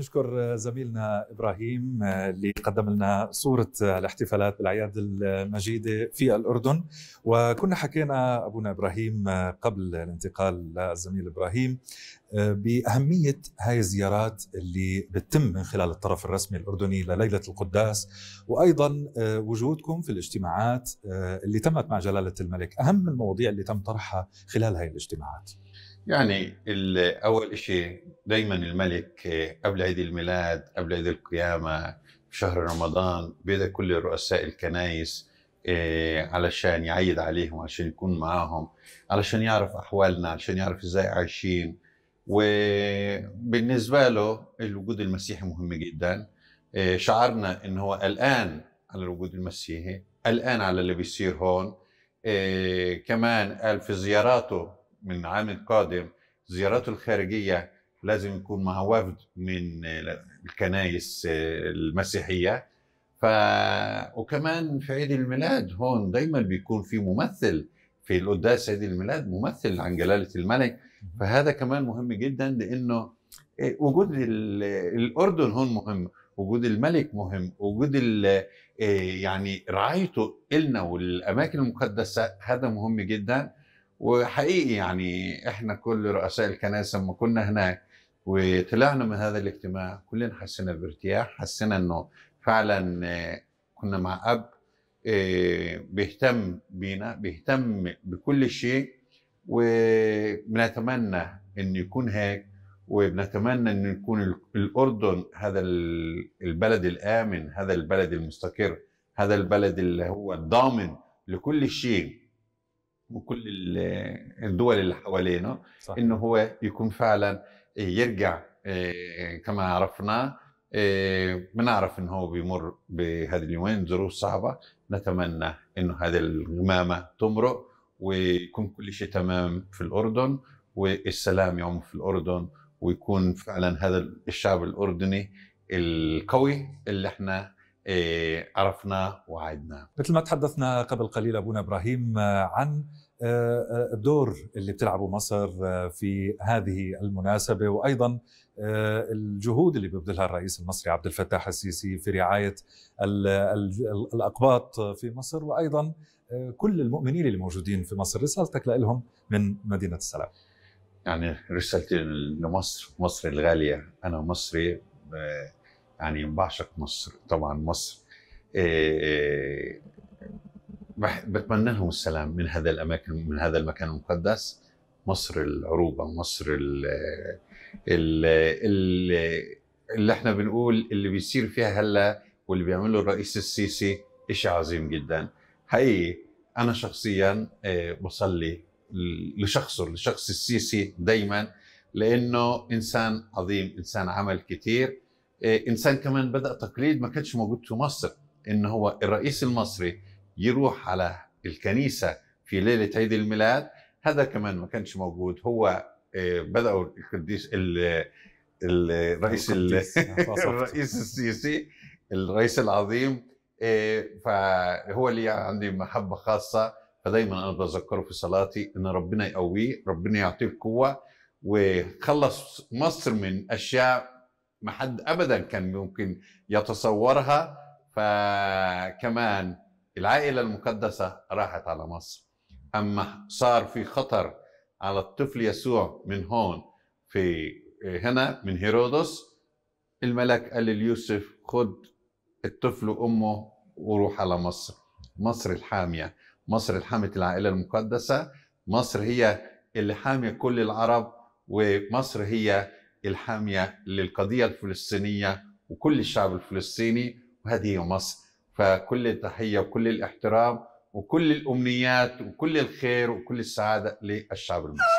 نشكر زميلنا ابراهيم آه، اللي قدم لنا صوره آه، الاحتفالات بالاعياد المجيده في الاردن وكنا حكينا ابونا ابراهيم آه، قبل الانتقال للزميل ابراهيم باهميه هاي الزيارات اللي بتتم من خلال الطرف الرسمي الاردني لليله القداس وايضا وجودكم في الاجتماعات اللي تمت مع جلاله الملك اهم المواضيع اللي تم طرحها خلال هاي الاجتماعات يعني اول شيء دائما الملك قبل عيد الميلاد قبل عيد القيامه شهر رمضان بيدعي كل رؤساء الكنائس آه، علشان يعيد عليهم علشان يكون معاهم علشان يعرف احوالنا علشان يعرف ازاي عايشين وبالنسبه له الوجود المسيحي مهم جدا آه، شعرنا ان هو الان على الوجود المسيحي الان على اللي بيصير هون آه، كمان قال في زياراته من العام القادم زيارات الخارجية لازم يكون معها وفد من الكنائس المسيحية ف... وكمان في عيد الميلاد هون دايما بيكون في ممثل في القداس عيد الميلاد ممثل عن جلالة الملك فهذا كمان مهم جدا لأنه إيه، وجود الأردن هون مهم وجود الملك مهم وجود إيه، يعني رعايته إلنا والأماكن المقدسة هذا مهم جدا وحقيقي يعني احنا كل رؤساء الكنائس لما كنا هناك وطلعنا من هذا الاجتماع كلنا حسينا بارتياح حسينا انه فعلا آه، كنا مع اب آه، بيهتم بينا بيهتم بكل شيء وبنتمنى ان يكون هيك وبنتمنى ان يكون الاردن هذا البلد الامن هذا البلد المستقر هذا البلد اللي هو الضامن لكل شيء وكل الدول اللي حوالينا انه هو يكون فعلا آه، يرجع آه، كما عرفنا آه، بنعرف انه هو بيمر بهذه اليومين ظروف صعبه نتمنى انه هذه الغمامه تمرق ويكون كل شيء تمام في الاردن والسلام يوم في الاردن ويكون فعلا هذا الشعب الاردني القوي اللي احنا آه، عرفناه وعدناه مثل ما تحدثنا قبل قليل أبونا إبراهيم آه، عن آه، الدور اللي بتلعبه مصر في هذه المناسبة وأيضا الجهود اللي بيبذلها الرئيس المصري عبد الفتاح السيسي في رعاية الأقباط في مصر وأيضا كل المؤمنين اللي موجودين في مصر رسالتك لهم من مدينة السلام يعني رسالتي لمصر مصر الغالية أنا مصري يعني بعشق مصر طبعا مصر آه، آه، بتمنى لهم السلام من هذا الاماكن من هذا المكان المقدس مصر العروبه مصر ال ال ال اللي احنا بنقول اللي بيصير فيها هلا واللي بيعمله الرئيس السيسي شيء عظيم جدا حقيقي انا شخصيا آه، بصلي لشخصه لشخص السيسي دايما لانه انسان عظيم انسان عمل كتير إيه، انسان كمان بدا تقليد ما كانش موجود في مصر ان هو الرئيس المصري يروح على الكنيسه في ليله عيد الميلاد هذا كمان ما كانش موجود هو إيه، بداوا القديس الرئيس آه، الرئيس السيسي الرئيس العظيم إيه، فهو اللي عندي محبه خاصه فدايما انا بذكره في صلاتي ان ربنا يقويه ربنا يعطيه القوه وخلص مصر من اشياء ما حد ابدا كان ممكن يتصورها فكمان العائله المقدسه راحت على مصر اما صار في خطر على الطفل يسوع من هون في هنا من هيرودس الملك قال ليوسف خد الطفل وامه وروح على مصر مصر الحاميه مصر الحاميه العائله المقدسه مصر هي اللي حاميه كل العرب ومصر هي الحامية للقضية الفلسطينية وكل الشعب الفلسطيني وهذه مصر فكل التحية وكل الاحترام وكل الأمنيات وكل الخير وكل السعادة للشعب المصري